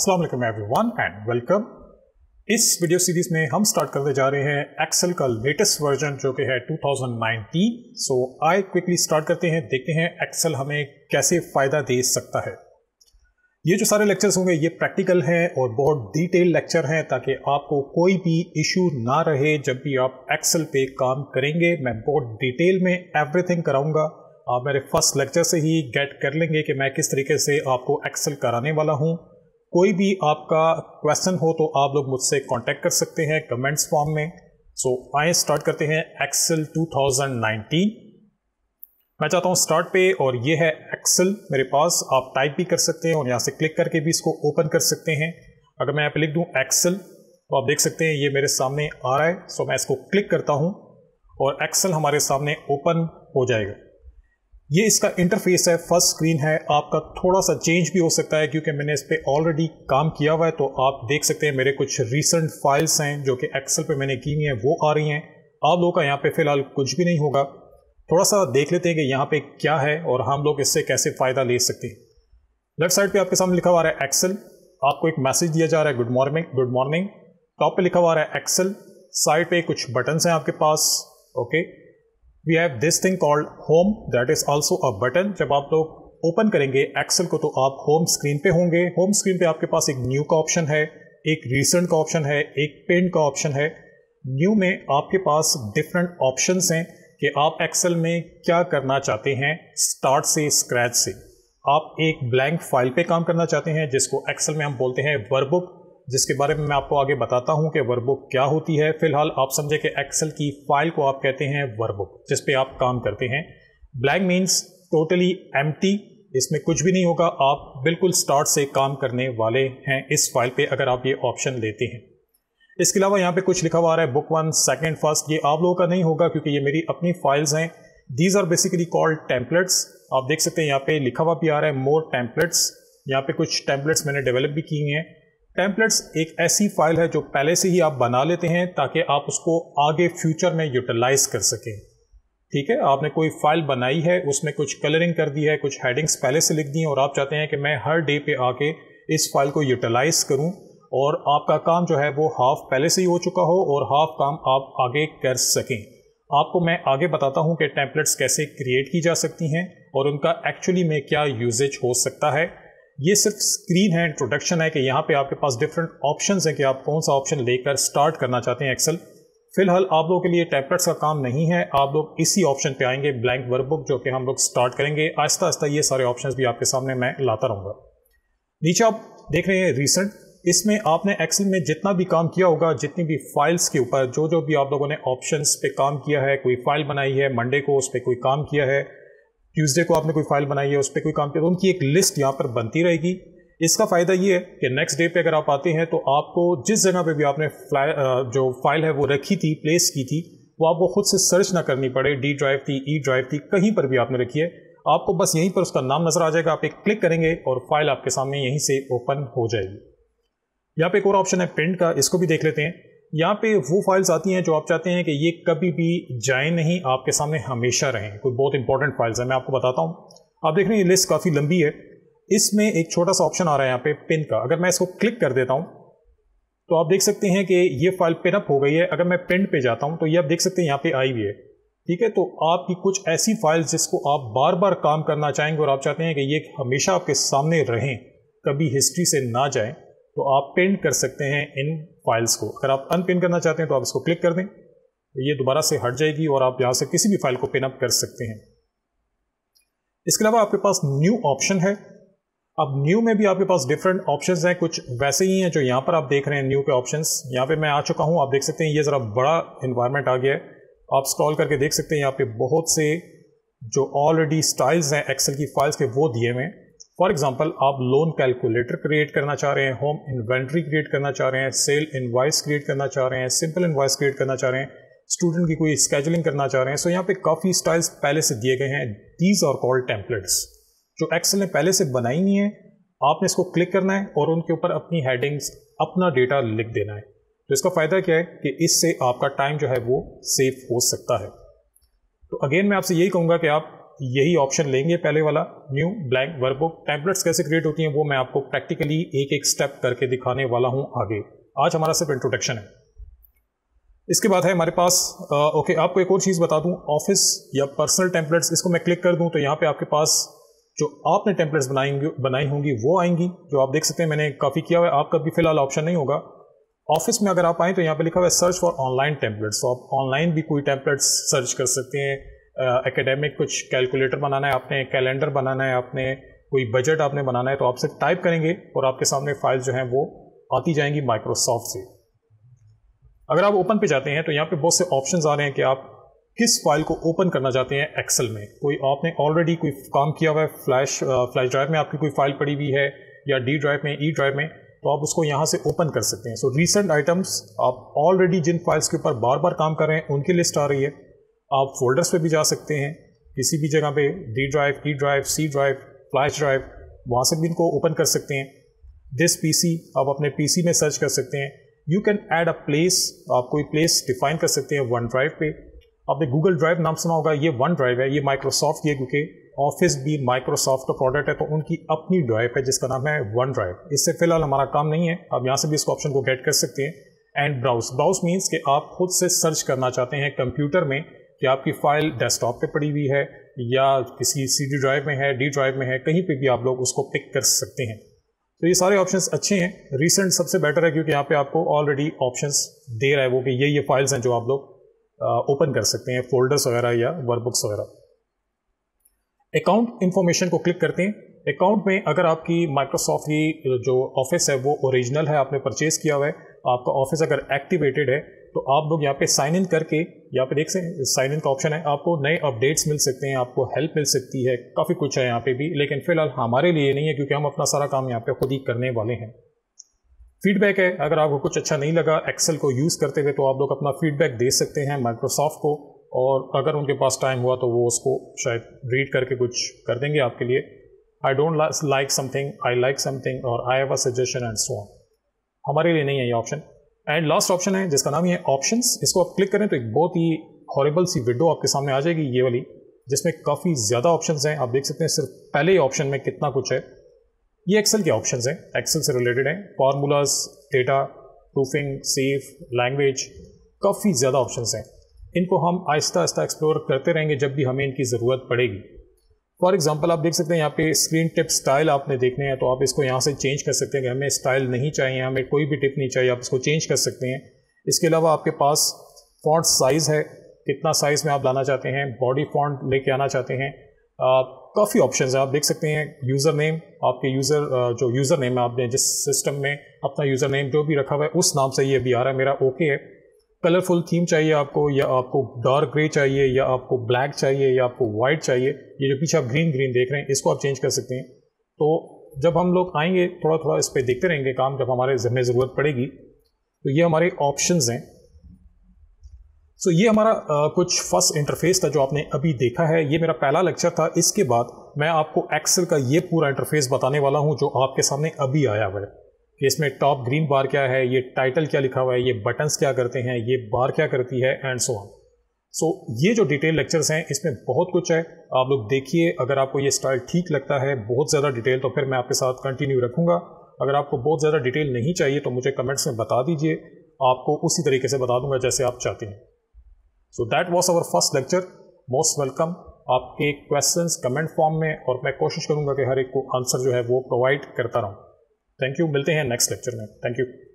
असलम वन and welcome इस video series में हम स्टार्ट करने जा रहे हैं एक्सेल का लेटेस्ट वर्जन जो कि है 2019 सो आई क्विकली स्टार्ट करते हैं देखते हैं एक्सेल हमें कैसे फ़ायदा दे सकता है ये जो सारे लेक्चर्स होंगे ये प्रैक्टिकल हैं और बहुत डिटेल लेक्चर हैं ताकि आपको कोई भी इशू ना रहे जब भी आप एक्सेल पे काम करेंगे मैं बहुत डिटेल में एवरीथिंग कराऊंगा आप मेरे फर्स्ट लेक्चर से ही गेट कर लेंगे कि मैं किस तरीके से आपको एक्सेल कराने वाला हूँ कोई भी आपका क्वेश्चन हो तो आप लोग मुझसे कांटेक्ट कर सकते हैं कमेंट्स फॉर्म में सो so, आए स्टार्ट करते हैं एक्सेल 2019 मैं चाहता हूं स्टार्ट पे और ये है एक्सेल मेरे पास आप टाइप भी कर सकते हैं और यहाँ से क्लिक करके भी इसको ओपन कर सकते हैं अगर मैं यहाँ पे लिख दूँ एक्सेल तो आप देख सकते हैं ये मेरे सामने आ रहा है सो so, मैं इसको क्लिक करता हूँ और एक्सेल हमारे सामने ओपन हो जाएगा ये इसका इंटरफेस है फर्स्ट स्क्रीन है आपका थोड़ा सा चेंज भी हो सकता है क्योंकि मैंने इस पर ऑलरेडी काम किया हुआ है तो आप देख सकते हैं मेरे कुछ रिसेंट फाइल्स हैं जो कि एक्सेल पे मैंने की हुई हैं वो आ रही हैं आप लोगों का यहाँ पे फिलहाल कुछ भी नहीं होगा थोड़ा सा देख लेते हैं कि यहाँ पे क्या है और हम लोग इससे कैसे फ़ायदा ले सकते हैं लेफ्ट साइड पर आपके सामने लिखा हुआ है एक्सेल आपको एक मैसेज दिया जा रहा है good morning good morning top पे लिखा हुआ है एक्सेल साइड पे कुछ बटन्स हैं आपके पास okay okay. We have this thing called home that is also a button जब आप लोग ओपन करेंगे एक्सेल को तो आप होम स्क्रीन पे होंगे होम स्क्रीन पे आपके पास एक न्यू का ऑप्शन है एक रिसेंट का ऑप्शन है एक पेंट का ऑप्शन है न्यू में आपके पास डिफरेंट ऑप्शंस हैं कि आप एक्सेल में क्या करना चाहते हैं स्टार्ट से स्क्रैच से आप एक ब्लैंक फाइल पे काम करना चाहते हैं जिसको एक्सेल में हम बोलते हैं वर्बुक जिसके बारे में मैं आपको आगे बताता हूं कि वर्बुक क्या होती है फिलहाल आप समझे कि एक्सेल की फाइल को आप कहते हैं वर्बुक जिस पे आप काम करते हैं ब्लैंक मीन्स टोटली एम इसमें कुछ भी नहीं होगा आप बिल्कुल स्टार्ट से काम करने वाले हैं इस फाइल पे अगर आप ये ऑप्शन लेते हैं इसके अलावा यहाँ पे कुछ लिखा हुआ रहा है बुक वन सेकेंड फर्स्ट ये आप लोगों का नहीं होगा क्योंकि ये मेरी अपनी फाइल्स हैं these are basically called templates आप देख सकते हैं यहाँ पे लिखा हुआ भी आ रहा है मोर टेम्पलेट्स यहाँ पे कुछ टेम्पलेट्स मैंने डेवलप भी किए हैं टेम्पलेट्स एक ऐसी फाइल है जो पहले से ही आप बना लेते हैं ताकि आप उसको आगे फ्यूचर में यूटिलाइज कर सकें ठीक है आपने कोई फाइल बनाई है उसमें कुछ कलरिंग कर दी है कुछ हेडिंग्स पहले से लिख दी हैं और आप चाहते हैं कि मैं हर डे पे आके इस फाइल को यूटिलाइज करूं और आपका काम जो है वो हाफ पहले से ही हो चुका हो और हाफ काम आप आगे कर सकें आपको मैं आगे बताता हूं कि टेम्पलेट्स कैसे क्रिएट की जा सकती हैं और उनका एक्चुअली में क्या यूजेज हो सकता है ये सिर्फ स्क्रीन है इंट्रोडक्शन है कि यहाँ पे आपके पास डिफरेंट ऑप्शन हैं कि आप कौन सा ऑप्शन लेकर स्टार्ट करना चाहते हैं एक्सेल फिलहाल आप लोगों के लिए टेम्पलेट्स का काम नहीं है आप लोग इसी ऑप्शन पे आएंगे ब्लैंक वर्कबुक जो कि हम लोग स्टार्ट करेंगे आहिस्ता आहिस्ता ये सारे ऑप्शन भी आपके सामने मैं लाता रहूँगा नीचे आप देख रहे हैं रिसेंट इसमें आपने एक्सेल में जितना भी काम किया होगा जितनी भी फाइल्स के ऊपर जो जो भी आप लोगों ने ऑप्शन पे काम किया है कोई फाइल बनाई है मंडे को उस पर कोई काम किया है ट्यूसडे को आपने कोई फाइल बनाई है उस पर कोई काम किया तो उनकी एक लिस्ट यहाँ पर बनती रहेगी इसका फ़ायदा ये है कि नेक्स्ट डे पे अगर आप आते हैं तो आपको जिस जगह पे भी आपने जो फाइल है वो रखी थी प्लेस की थी वो आपको खुद से सर्च ना करनी पड़े डी ड्राइव थी ई e ड्राइव थी कहीं पर भी आपने रखी है आपको बस यहीं पर उसका नाम नज़र आ जाएगा आप एक क्लिक करेंगे और फाइल आपके सामने यहीं से ओपन हो जाएगी यहाँ पे एक और ऑप्शन है प्रिंट का इसको भी देख लेते हैं यहाँ पे वो फाइल्स आती हैं जो आप चाहते हैं कि ये कभी भी जाए नहीं आपके सामने हमेशा रहें कोई बहुत इंपॉर्टेंट फाइल्स हैं मैं आपको बताता हूँ आप देख रहे हैं ये लिस्ट काफ़ी लंबी है इसमें एक छोटा सा ऑप्शन आ रहा है यहाँ पे पिन का अगर मैं इसको क्लिक कर देता हूँ तो आप देख सकते हैं कि ये फाइल पिनअप हो गई है अगर मैं प्रिंट पर जाता हूँ तो ये आप देख सकते हैं यहाँ पर आई हुई है ठीक है तो आपकी कुछ ऐसी फाइल्स जिसको आप बार बार काम करना चाहेंगे और आप चाहते हैं कि ये हमेशा आपके सामने रहें कभी हिस्ट्री से ना जाएँ तो आप पिन कर सकते हैं इन फाइल्स को अगर आप अनपिन करना चाहते हैं तो आप इसको क्लिक कर दें तो ये दोबारा से हट जाएगी और आप यहाँ से किसी भी फाइल को पिनअप कर सकते हैं इसके अलावा आपके पास न्यू ऑप्शन है अब न्यू में भी आपके पास डिफरेंट ऑप्शन हैं कुछ वैसे ही हैं जो यहाँ पर आप देख रहे हैं न्यू के ऑप्शन यहाँ पे मैं आ चुका हूँ आप देख सकते हैं ये ज़रा बड़ा इन्वायरमेंट आ गया है आप स्क्रॉल करके देख सकते हैं यहाँ पे बहुत से जो ऑलरेडी स्टाइल्स हैं एक्सेल की फाइल्स के वो दिए हुए हैं फॉर एग्जाम्पल आप लोन कैलकुलेटर क्रिएट करना चाह रहे हैं होम इन्वेंट्री क्रिएट करना चाह रहे हैं सेल इन्वाइस क्रिएट करना चाह रहे हैं सिंपल इन्वाइस क्रिएट करना चाह रहे हैं स्टूडेंट की कोई स्केजलिंग करना चाह रहे हैं सो so, यहाँ पे काफ़ी स्टाइल्स पहले से दिए गए हैं दीज आर कॉल्ड टेम्पलेट्स जो एक्सेल ने पहले से बनाई हुई हैं आपने इसको क्लिक करना है और उनके ऊपर अपनी हेडिंग्स अपना डेटा लिख देना है तो इसका फ़ायदा क्या है कि इससे आपका टाइम जो है वो सेफ हो सकता है तो अगेन मैं आपसे यही कहूँगा कि आप यही ऑप्शन लेंगे पहले वाला न्यू ब्लैंक वर्कबुक टैंपलेट्स कैसे क्रिएट होती हैं वो मैं आपको प्रैक्टिकली एक एक स्टेप करके दिखाने वाला हूँ आगे आज हमारा सिर्फ इंट्रोडक्शन है इसके बाद है हमारे पास आ, ओके आपको एक और चीज़ बता दूँ ऑफिस या पर्सनल टैंपलेट्स इसको मैं क्लिक कर दूँ तो यहाँ पर आपके पास जो आपने टैंपलेट्स बनाएंगे बनाई होंगी वो आएंगी जो आप देख सकते हैं मैंने काफ़ी किया हुआ है आपका भी फिलहाल ऑप्शन नहीं होगा ऑफिस में अगर आप आएँ तो यहाँ पे लिखा हुआ है सर्च फॉर ऑनलाइन टैंपलेट्स तो आप ऑनलाइन भी कोई टैंपलेट्स सर्च कर सकते हैं एकेडमिक कुछ कैलकुलेटर बनाना है आपने कैलेंडर बनाना है आपने कोई बजट आपने बनाना है तो आप सिर्फ टाइप करेंगे और आपके सामने फाइल्स जो हैं वो आती जाएंगी माइक्रोसॉफ्ट से अगर आप ओपन पे जाते हैं तो यहाँ पे बहुत से ऑप्शंस आ रहे हैं कि आप किस फाइल को ओपन करना चाहते हैं एक्सेल में कोई आपने ऑलरेडी कोई काम किया हुआ है फ्लैश फ्लैश ड्राइव में आपकी कोई फाइल पड़ी हुई है या डी ड्राइव में ई e ड्राइव में तो आप उसको यहाँ से ओपन कर सकते हैं सो रिसेंट आइटम्स आप ऑलरेडी जिन फाइल्स के ऊपर बार बार काम कर रहे हैं उनकी लिस्ट आ रही है आप फोल्डर्स पे भी जा सकते हैं किसी भी जगह पे D drive E drive C drive flash drive वहाँ से भी इनको ओपन कर सकते हैं दिस पीसी आप अपने पीसी में सर्च कर सकते हैं you can add a place आप कोई प्लेस डिफाइन कर सकते हैं वन ड्राइव पे आपने गूगल ड्राइव नाम सुना होगा ये वन ड्राइव है ये माइक्रोसॉफ्ट ये क्योंकि ऑफिस भी माइक्रोसॉफ्ट का प्रोडक्ट है तो उनकी अपनी ड्राइव है जिसका नाम है वन ड्राइव इससे फिलहाल हमारा काम नहीं है आप यहाँ से भी इस ऑप्शन को गेट कर सकते हैं एंड ब्राउज ब्राउज मीन्स कि आप खुद से सर्च करना चाहते हैं कंप्यूटर में कि आपकी फ़ाइल डेस्कटॉप पे पड़ी हुई है या किसी सी डी ड्राइव में है डी ड्राइव में है कहीं पे भी आप लोग उसको पिक कर सकते हैं तो ये सारे ऑप्शंस अच्छे हैं रीसेंट सबसे बेटर है क्योंकि यहाँ पे आपको ऑलरेडी ऑप्शंस दे रहा है वो कि ये ये फाइल्स हैं जो आप लोग ओपन कर सकते हैं फोल्डर्स वगैरह या वर्कबुक्स वगैरह अकाउंट इन्फॉर्मेशन को क्लिक करते हैं अकाउंट में अगर आपकी माइक्रोसॉफ्ट की जो ऑफिस है वो ओरिजिनल है आपने परचेज़ किया हुआ है आपका ऑफिस अगर एक्टिवेटेड है तो आप लोग यहाँ पे साइन इन करके यहाँ पे देख सकते साइन इन का ऑप्शन है आपको नए अपडेट्स मिल सकते हैं आपको हेल्प मिल सकती है काफ़ी कुछ है यहाँ पे भी लेकिन फिलहाल हमारे लिए नहीं है क्योंकि हम अपना सारा काम यहाँ पे खुद ही करने वाले हैं फीडबैक है अगर आपको कुछ अच्छा नहीं लगा एक्सेल को यूज़ करते हुए तो आप लोग अपना फीडबैक दे सकते हैं माइक्रोसॉफ्ट को और अगर उनके पास टाइम हुआ तो वो उसको शायद रीड करके कुछ कर देंगे आपके लिए I don't like something I like something और I have a suggestion and so on हमारे लिए नहीं है ये ऑप्शन एंड लास्ट ऑप्शन है जिसका नाम ये ऑप्शन इसको आप क्लिक करें तो एक बहुत ही हॉरेबल सी विंडो आपके सामने आ जाएगी ये वाली जिसमें काफ़ी ज़्यादा ऑप्शन हैं आप देख सकते हैं सिर्फ पहले ही ऑप्शन में कितना कुछ है ये एक्सेल के ऑप्शन हैं एक्सेल से रिलेटेड हैं formulas data proofing safe language काफ़ी ज़्यादा ऑप्शन हैं इनको हम आहिस्ता आहिस्ता एक्सप्लोर करते रहेंगे जब भी हमें इनकी ज़रूरत पड़ेगी फॉर एग्जाम्पल आप देख सकते हैं यहाँ पे स्क्रीन टिप स्टाइल आपने देखने हैं तो आप इसको यहाँ से चेंज कर सकते हैं कि हमें स्टाइल नहीं चाहिए हमें कोई भी टिप नहीं चाहिए आप इसको चेंज कर सकते हैं इसके अलावा आपके पास फॉन्ट साइज़ है कितना साइज़ में आप लाना चाहते हैं बॉडी फॉन्ट लेके आना चाहते हैं काफ़ी ऑप्शन है आप देख सकते हैं यूज़र नेम आपके यूज़र जो यूज़र नेम है आपने जिस सिस्टम में अपना यूज़र नेम जो भी रखा हुआ है उस नाम से ये अभी आ रहा है मेरा ओके है कलरफुल थीम चाहिए आपको या आपको डार्क ग्रे चाहिए या आपको ब्लैक चाहिए या आपको वाइट चाहिए ये जो पीछे आप ग्रीन ग्रीन देख रहे हैं इसको आप चेंज कर सकते हैं तो जब हम लोग आएंगे थोड़ा थोड़ा इस पर देखते रहेंगे काम जब हमारे हमें ज़रूरत पड़ेगी तो ये हमारे ऑप्शंस हैं सो ये हमारा आ, कुछ फर्स्ट इंटरफेस था जो आपने अभी देखा है ये मेरा पहला लेक्चर था इसके बाद मैं आपको एक्सेल का ये पूरा इंटरफेस बताने वाला हूँ जो आपके सामने अभी आया हुआ है कि इसमें टॉप ग्रीन बार क्या है ये टाइटल क्या लिखा हुआ है ये बटन्स क्या करते हैं ये बार क्या करती है एंड सो ऑन सो ये जो डिटेल लेक्चर्स हैं इसमें बहुत कुछ है आप लोग देखिए अगर आपको ये स्टाइल ठीक लगता है बहुत ज़्यादा डिटेल तो फिर मैं आपके साथ कंटिन्यू रखूँगा अगर आपको बहुत ज़्यादा डिटेल नहीं चाहिए तो मुझे कमेंट्स में बता दीजिए आपको उसी तरीके से बता दूंगा जैसे आप चाहते हैं so that was our first lecture most welcome आपके क्वेश्चंस कमेंट फॉर्म में और मैं कोशिश करूंगा कि हर एक को आंसर जो है वो प्रोवाइड करता रहूँ थैंक यू मिलते हैं नेक्स्ट लेक्चर में थैंक यू